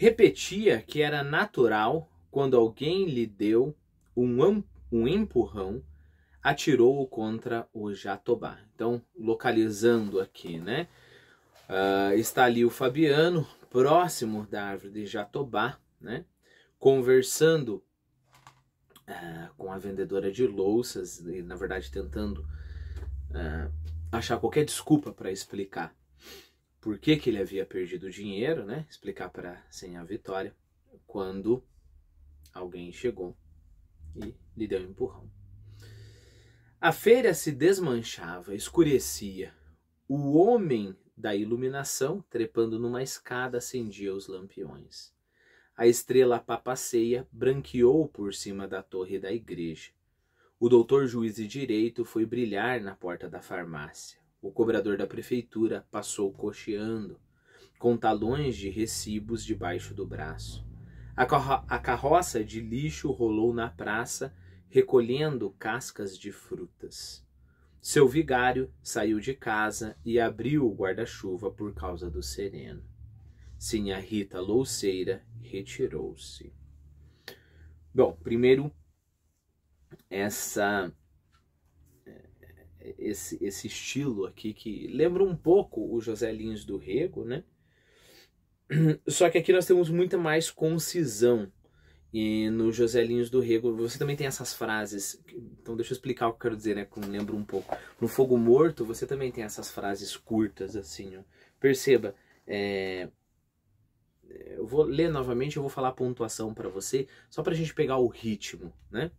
Repetia que era natural quando alguém lhe deu um, um empurrão, atirou-o contra o Jatobá. Então, localizando aqui, né? Uh, está ali o Fabiano, próximo da árvore de Jatobá, né? Conversando uh, com a vendedora de louças, e, na verdade tentando uh, achar qualquer desculpa para explicar por que, que ele havia perdido o dinheiro, né? Explicar para Senha Vitória quando alguém chegou e lhe deu um empurrão. A feira se desmanchava, escurecia. O homem da iluminação, trepando numa escada, acendia os lampiões. A estrela papaceia branqueou por cima da torre da igreja. O doutor juiz de direito foi brilhar na porta da farmácia. O cobrador da prefeitura passou cocheando, com talões de recibos debaixo do braço. A, carro a carroça de lixo rolou na praça, recolhendo cascas de frutas. Seu vigário saiu de casa e abriu o guarda-chuva por causa do sereno. Sinha Rita Louceira retirou-se. Bom, primeiro, essa esse, esse estilo aqui que lembra um pouco o José Lins do Rego, né? Só que aqui nós temos muita mais concisão. E no José Lins do Rego, você também tem essas frases. Então deixa eu explicar o que eu quero dizer, né? Que lembra lembro um pouco. No Fogo Morto, você também tem essas frases curtas, assim, ó. Perceba, é... é eu vou ler novamente, eu vou falar a pontuação para você, só para a gente pegar o ritmo, né?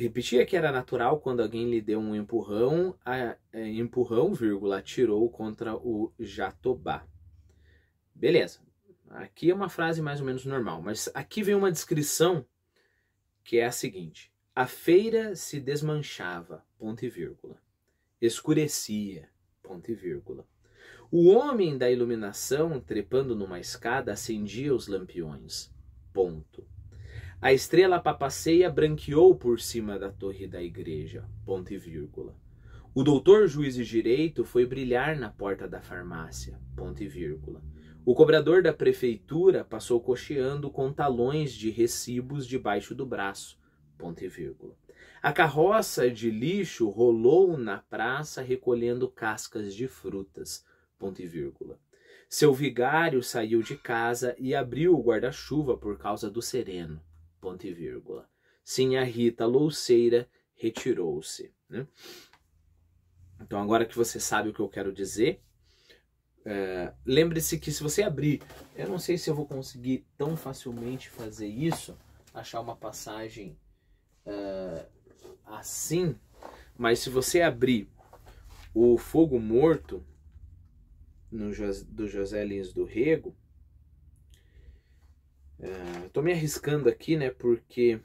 Repetia que era natural quando alguém lhe deu um empurrão, a, é, empurrão, vírgula, atirou contra o Jatobá. Beleza. Aqui é uma frase mais ou menos normal, mas aqui vem uma descrição que é a seguinte: a feira se desmanchava, ponto e vírgula. Escurecia, ponto e vírgula. O homem da iluminação, trepando numa escada, acendia os lampiões, ponto a estrela papaceia branqueou por cima da torre da igreja. Ponto e vírgula. O doutor juiz de direito foi brilhar na porta da farmácia. Ponto e vírgula. O cobrador da prefeitura passou cocheando com talões de recibos debaixo do braço. Ponto e vírgula. A carroça de lixo rolou na praça recolhendo cascas de frutas. Ponto e vírgula. Seu vigário saiu de casa e abriu o guarda-chuva por causa do sereno ponto e vírgula. Sim, a Rita Louceira retirou-se. Né? Então, agora que você sabe o que eu quero dizer, é, lembre-se que se você abrir, eu não sei se eu vou conseguir tão facilmente fazer isso, achar uma passagem é, assim, mas se você abrir o Fogo Morto no, do José Lins do Rego, é, Estou tô me arriscando aqui, né? Porque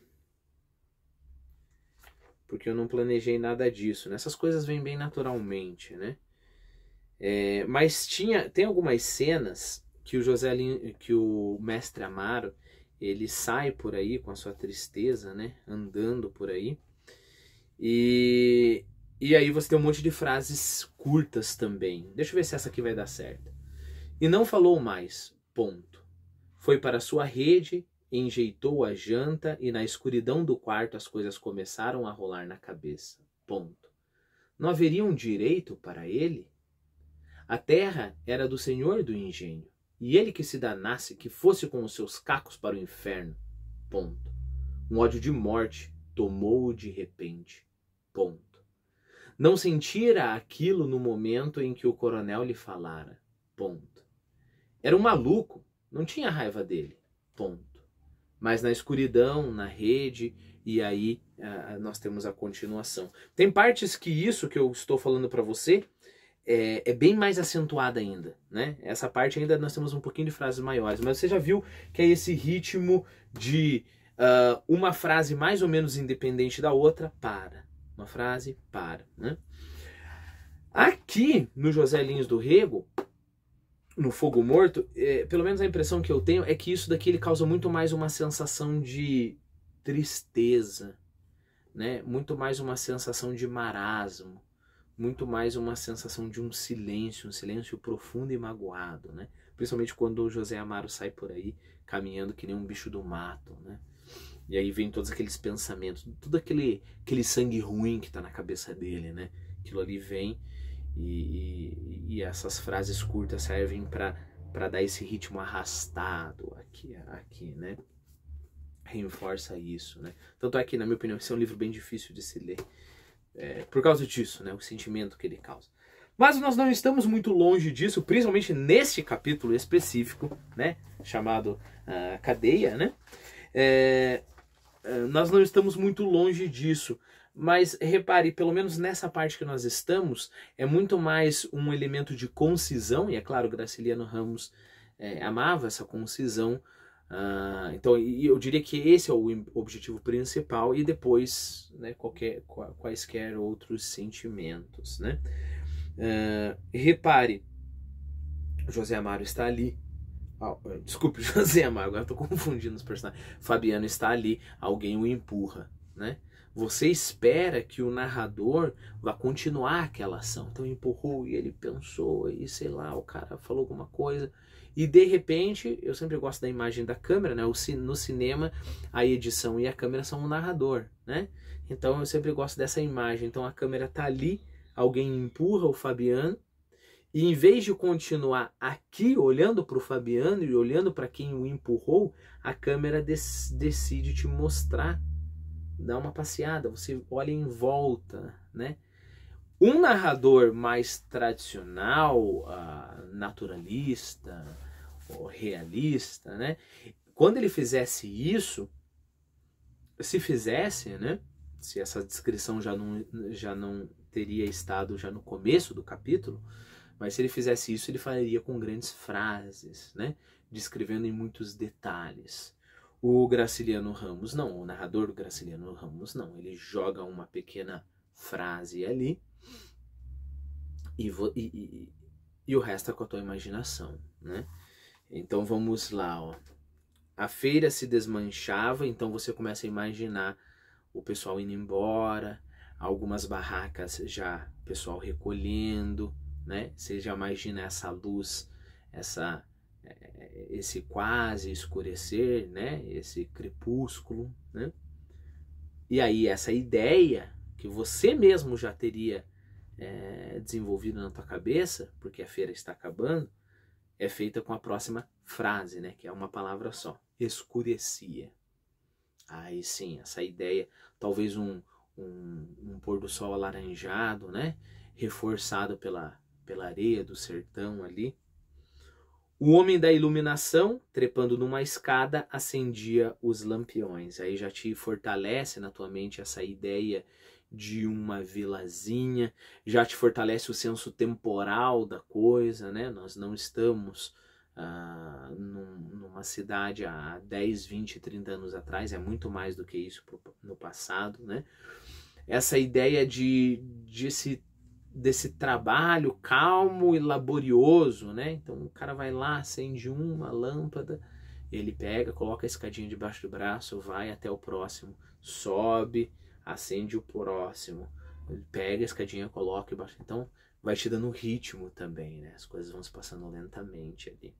porque eu não planejei nada disso. Né? Essas coisas vêm bem naturalmente, né? É, mas tinha tem algumas cenas que o José que o mestre Amaro ele sai por aí com a sua tristeza, né? Andando por aí e e aí você tem um monte de frases curtas também. Deixa eu ver se essa aqui vai dar certo. E não falou mais. Ponto. Foi para sua rede, enjeitou a janta e na escuridão do quarto as coisas começaram a rolar na cabeça. Ponto. Não haveria um direito para ele? A terra era do senhor do engenho, e ele que se danasse, que fosse com os seus cacos para o inferno. Ponto. Um ódio de morte tomou-o de repente. Ponto. Não sentira aquilo no momento em que o coronel lhe falara. Ponto. Era um maluco, não tinha raiva dele, ponto. Mas na escuridão, na rede, e aí uh, nós temos a continuação. Tem partes que isso que eu estou falando para você é, é, bem mais acentuada ainda, né? Essa parte ainda nós temos um pouquinho de frases maiores, mas você já viu que é esse ritmo de uh, uma frase mais ou menos independente da outra, para. Uma frase, para, né? Aqui no José Linhos do Rego, no fogo morto, é, pelo menos a impressão que eu tenho é que isso daqui ele causa muito mais uma sensação de tristeza, né? Muito mais uma sensação de marasmo, muito mais uma sensação de um silêncio, um silêncio profundo e magoado, né? Principalmente quando o José Amaro sai por aí caminhando que nem um bicho do mato, né? E aí vem todos aqueles pensamentos, todo aquele, aquele sangue ruim que está na cabeça dele, né? Aquilo ali vem e, e, e essas frases curtas servem para dar esse ritmo arrastado aqui, aqui, né? Reforça isso, né? Tanto é que, na minha opinião, esse é um livro bem difícil de se ler. É, por causa disso, né? O sentimento que ele causa. Mas nós não estamos muito longe disso, principalmente neste capítulo específico, né? Chamado uh, Cadeia, né? É, ah, nós não estamos muito longe disso. Mas repare, pelo menos nessa parte que nós estamos, é muito mais um elemento de concisão, e é claro, Graciliano Ramos é, amava essa concisão. Ah, então, eu diria que esse é o objetivo principal, e depois né, qualquer, quaisquer outros sentimentos. Né? Ah, repare, José Amaro está ali, Oh, desculpe, José Amaro, agora estou confundindo os personagens. Fabiano está ali, alguém o empurra, né? Você espera que o narrador vá continuar aquela ação. Então empurrou e ele pensou e sei lá, o cara falou alguma coisa. E de repente, eu sempre gosto da imagem da câmera, né? No cinema, a edição e a câmera são o narrador, né? Então eu sempre gosto dessa imagem. Então a câmera tá ali, alguém empurra o Fabiano e em vez de continuar aqui olhando para o Fabiano e olhando para quem o empurrou, a câmera decide te mostrar dá uma passeada, você olha em volta, né? Um narrador mais tradicional, ah, naturalista, realista, né? Quando ele fizesse isso, se fizesse, né? Se essa descrição já não, já não teria estado já no começo do capítulo, mas se ele fizesse isso, ele faria com grandes frases, né? Descrevendo em muitos detalhes. O Graciliano Ramos não, o narrador do Graciliano Ramos não. Ele joga uma pequena frase ali e, e, e, e o resto é com a tua imaginação, né? Então vamos lá, ó. A feira se desmanchava, então você começa a imaginar o pessoal indo embora, algumas barracas já pessoal recolhendo, né? Você já imagina essa luz, essa esse quase escurecer, né? Esse crepúsculo, né? E aí essa ideia que você mesmo já teria é, desenvolvido na tua cabeça, porque a feira está acabando, é feita com a próxima frase, né? Que é uma palavra só: escurecia. Aí sim, essa ideia, talvez um, um, um pôr do sol alaranjado, né? Reforçado pela, pela areia do sertão ali. O homem da iluminação, trepando numa escada, acendia os lampiões. Aí já te fortalece na tua mente essa ideia de uma vilazinha, já te fortalece o senso temporal da coisa, né? Nós não estamos ah, num, numa cidade há 10, 20, 30 anos atrás, é muito mais do que isso no passado, né? Essa ideia de, de se desse trabalho calmo e laborioso, né? Então o cara vai lá, acende uma lâmpada, ele pega, coloca a escadinha debaixo do braço, vai até o próximo, sobe, acende o próximo, pega a escadinha, coloca embaixo. Então vai te dando ritmo também, né? As coisas vão se passando lentamente ali.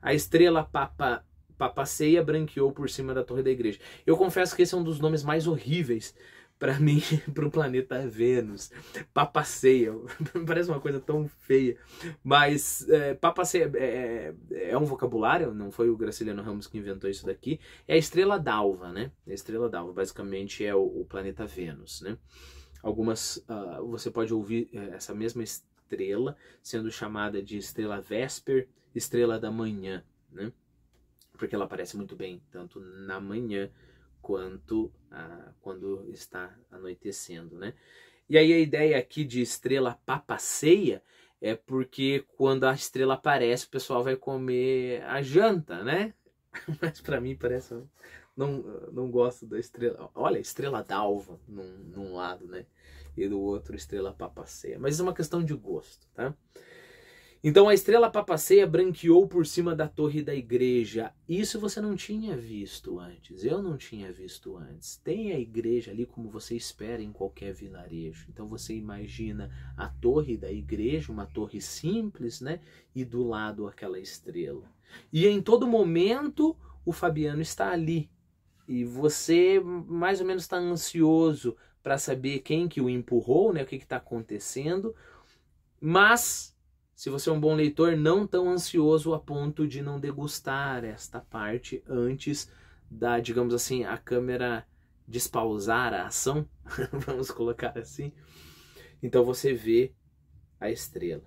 A estrela papa papaceia branqueou por cima da torre da igreja. Eu confesso que esse é um dos nomes mais horríveis para mim, para o planeta Vênus. Papaceia, parece uma coisa tão feia, mas é, papaceia é, é, é, um vocabulário, não foi o Graciliano Ramos que inventou isso daqui, é a estrela d'alva, né? É a estrela d'alva basicamente é o, o, planeta Vênus, né? Algumas, uh, você pode ouvir é, essa mesma estrela sendo chamada de estrela Vesper, estrela da manhã, né? Porque ela aparece muito bem tanto na manhã quanto a, ah, quando está anoitecendo, né? E aí a ideia aqui de estrela papaceia é porque quando a estrela aparece, o pessoal vai comer a janta, né? Mas para mim parece não não gosto da estrela. Olha, estrela d'alva num, num lado, né? E do outro estrela papaceia. Mas é uma questão de gosto, tá? Então a estrela papaceia branqueou por cima da torre da igreja. Isso você não tinha visto antes. Eu não tinha visto antes. Tem a igreja ali como você espera em qualquer vilarejo. Então você imagina a torre da igreja, uma torre simples, né? E do lado aquela estrela. E em todo momento o Fabiano está ali. E você mais ou menos está ansioso para saber quem que o empurrou, né? O que está acontecendo. Mas se você é um bom leitor, não tão ansioso a ponto de não degustar esta parte antes da, digamos assim, a câmera despausar a ação, vamos colocar assim. Então você vê a estrela.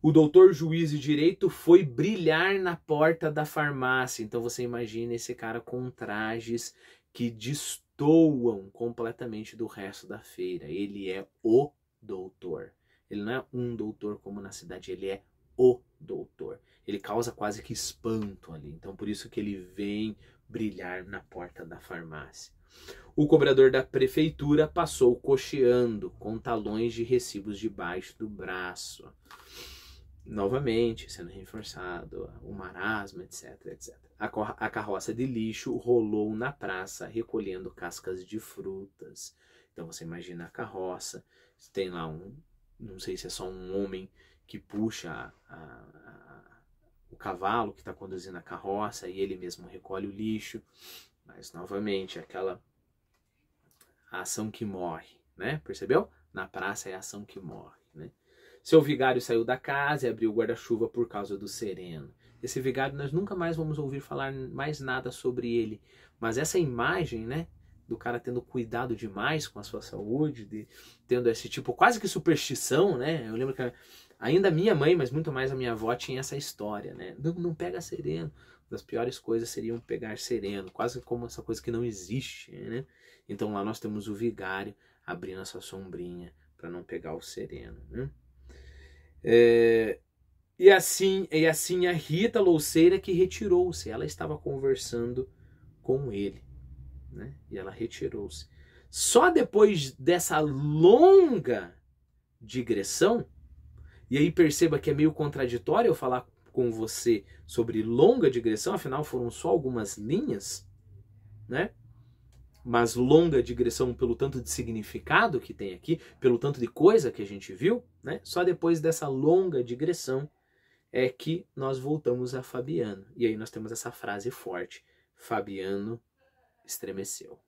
O doutor juiz de direito foi brilhar na porta da farmácia. Então você imagina esse cara com trajes que destoam completamente do resto da feira. Ele é o doutor. Ele não é um doutor como na cidade, ele é o doutor. Ele causa quase que espanto ali. Então, por isso que ele vem brilhar na porta da farmácia. O cobrador da prefeitura passou cocheando, com talões de recibos debaixo do braço. Novamente, sendo reforçado o marasma etc, etc. A carroça de lixo rolou na praça, recolhendo cascas de frutas. Então, você imagina a carroça, tem lá um, não sei se é só um homem que puxa a, a, o cavalo que está conduzindo a carroça e ele mesmo recolhe o lixo, mas novamente aquela ação que morre, né? Percebeu? Na praça é a ação que morre, né? Seu vigário saiu da casa e abriu o guarda-chuva por causa do sereno. Esse vigário nós nunca mais vamos ouvir falar mais nada sobre ele, mas essa imagem, né, do cara tendo cuidado demais com a sua saúde, de, tendo esse tipo quase que superstição, né? Eu lembro que ainda minha mãe, mas muito mais a minha avó tinha essa história, né? Não, não pega sereno. das piores coisas seriam pegar sereno, quase como essa coisa que não existe, né? Então lá nós temos o vigário abrindo essa sombrinha para não pegar o sereno, né? É, e assim, e assim a Rita Louceira que retirou-se, ela estava conversando com ele. Né? E ela retirou-se. Só depois dessa longa digressão, e aí perceba que é meio contraditório eu falar com você sobre longa digressão, afinal foram só algumas linhas, né? Mas longa digressão pelo tanto de significado que tem aqui, pelo tanto de coisa que a gente viu, né? Só depois dessa longa digressão é que nós voltamos a Fabiano. E aí nós temos essa frase forte: Fabiano estremeceu.